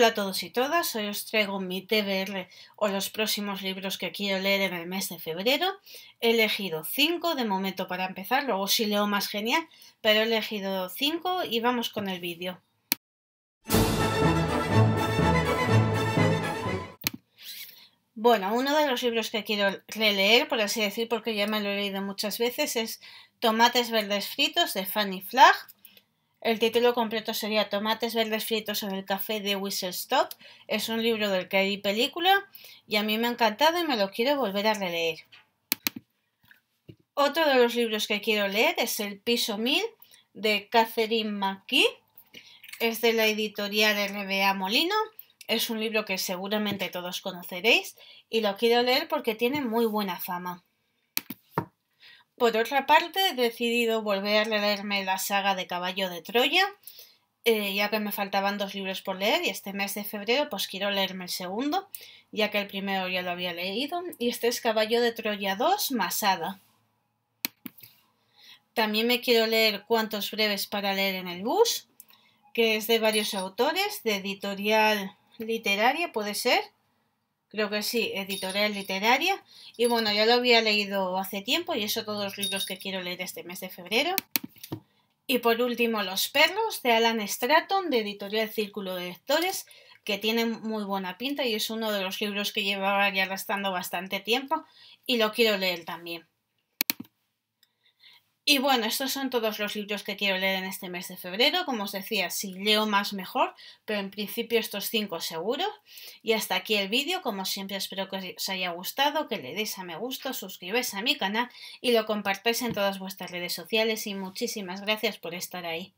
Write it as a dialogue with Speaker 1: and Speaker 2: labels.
Speaker 1: Hola a todos y todas, hoy os traigo mi TBR o los próximos libros que quiero leer en el mes de febrero. He elegido 5 de momento para empezar, luego si leo más genial, pero he elegido 5 y vamos con el vídeo. Bueno, uno de los libros que quiero releer, por así decir, porque ya me lo he leído muchas veces, es Tomates Verdes Fritos de Fanny Flagg. El título completo sería Tomates verdes fritos en el café de Whistlestop. Es un libro del que hay película y a mí me ha encantado y me lo quiero volver a releer. Otro de los libros que quiero leer es El piso mil de Catherine McKee. Es de la editorial RBA Molino. Es un libro que seguramente todos conoceréis y lo quiero leer porque tiene muy buena fama. Por otra parte, he decidido volver a leerme la saga de Caballo de Troya, eh, ya que me faltaban dos libros por leer y este mes de febrero pues quiero leerme el segundo, ya que el primero ya lo había leído, y este es Caballo de Troya 2, Masada. También me quiero leer Cuantos breves para leer en el bus, que es de varios autores, de editorial literaria puede ser, creo que sí, editorial literaria. Y bueno, ya lo había leído hace tiempo y eso todos los libros que quiero leer este mes de febrero. Y por último, Los perros de Alan Stratton, de editorial Círculo de Lectores, que tiene muy buena pinta y es uno de los libros que llevaba ya gastando bastante tiempo y lo quiero leer también. Y bueno, estos son todos los libros que quiero leer en este mes de febrero. Como os decía, si leo más mejor, pero en principio estos cinco seguro. Y hasta aquí el vídeo. Como siempre, espero que os haya gustado, que le deis a me gusta, suscribáis a mi canal y lo compartáis en todas vuestras redes sociales. Y muchísimas gracias por estar ahí.